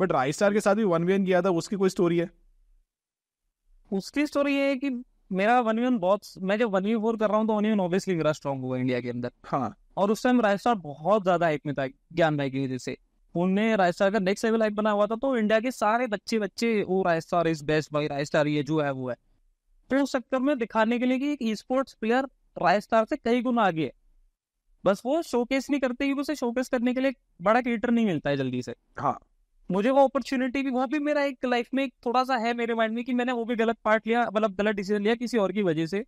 But right star के साथ भी वन वे वन किया था उसकी कोई स्टोरी है उसकी स्टोरी ये है कि मेरा वन वन बहुत मैं जब वन वी फोर कर रहा हूँ तो वन वन ऑब्वियसली मेरा स्ट्रॉन्ग हुआ इंडिया के अंदर हाँ और उस टाइम राइट स्टार बहुत ज्यादा हाइप में था ज्ञान भाई की वजह से उनने राइट स्टार का नेक्स्ट लेवल हाइप बना हुआ था तो इंडिया के सारे बच्चे बच्चे वो राइट स्टार इज बेस्ट भाई राइट स्टार ये जो है वो है तो उस सेक्टर में दिखाने के लिए कि एक स्पोर्ट्स प्लेयर राइट स्टार से कई गुना आगे है बस वो शोकेस नहीं करते क्योंकि उसे शोकेस करने के लिए बड़ा क्रिएटर नहीं मिलता है जल्दी से हाँ मुझे वो अपॉर्चुनिटी भी वो भी मेरा एक लाइफ में एक थोड़ा सा है मेरे माइंड में कि मैंने वो भी गलत पार्ट लिया मतलब गलत डिसीजन लिया किसी और की वजह से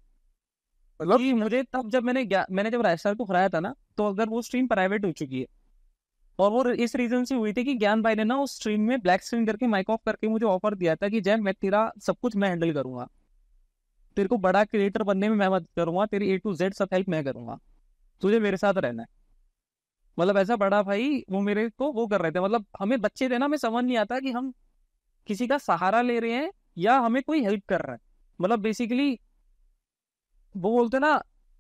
मतलब मुझे तब जब मैंने मैंने जब राजस्थान को हराया था ना तो अगर वो स्ट्रीम प्राइवेट हो चुकी है और वो इस रीजन से हुई थी कि ज्ञान भाई ने ना उस स्ट्रीम में ब्लैक स्क्रीन करके माइक ऑफ करके मुझे ऑफर दिया था कि जैन मैं तेरा सब कुछ मैं हैंडल करूंगा तेरे को बड़ा क्रिएटर बनने में मैं मदद करूंगा तेरी ए टू जेड सब हेल्प मैं करूंगा तुझे मेरे साथ रहना है मतलब ऐसा बड़ा भाई वो मेरे को वो कर रहे थे मतलब हमें बच्चे थे ना हमें समझ नहीं आता कि हम किसी का सहारा ले रहे हैं या हमें कोई हेल्प कर रहा है मतलब बेसिकली वो बोलते ना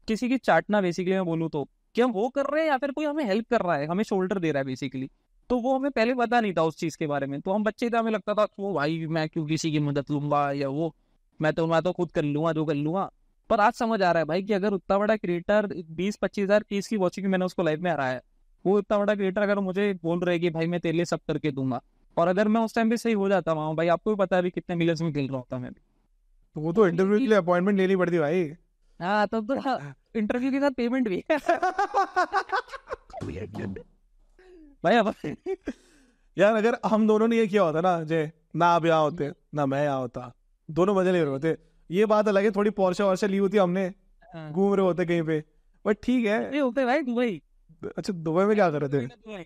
किसी की चाटना बेसिकली मैं बोलूँ तो कि हम वो कर रहे हैं या फिर कोई हमें हेल्प कर रहा है हमें शोल्डर दे रहा है बेसिकली तो वो हमें पहले पता नहीं था उस चीज़ के बारे में तो हम बच्चे थे हमें लगता था वो भाई मैं क्यों किसी की मदद लूंगा या वो मैं तो मैं तो खुद कर लूंगा जो कर लूंगा पर आज समझ आ रहा है भाई कि अगर उतना बड़ा क्रिएटर बीस पच्चीस हजार तीस की वॉचिंग मैंने उसको लाइफ में हराया वो इतना बड़ा क्रिएटर अगर मुझे बोल रहे कि भाई मैं तेरे लिए सब करके दूंगा और अगर मैं उस टाइम पे सही हो जाता वहाँ भाई आपको भी पता है कितने मिलियंस में खेल रहा होता मैं तो वो तो इंटरव्यू हाँ, के लिए अपॉइंटमेंट लेनी पड़ती भाई हाँ तो, तो इंटरव्यू हाँ, के साथ पेमेंट भी भाई अब यार अगर हम दोनों ने ये किया होता ना जय ना आप यहाँ होते ना मैं यहाँ होता दोनों मजे ले रहे होते ये बात अलग है थोड़ी पोर्शा वर्षा ली होती हमने हाँ। घूम रहे होते कहीं पे बट ठीक है ये होते भाई दुबई अच्छा दुबई में क्या कर रहे थे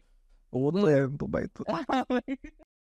वो तो है दुबई तो हाँ,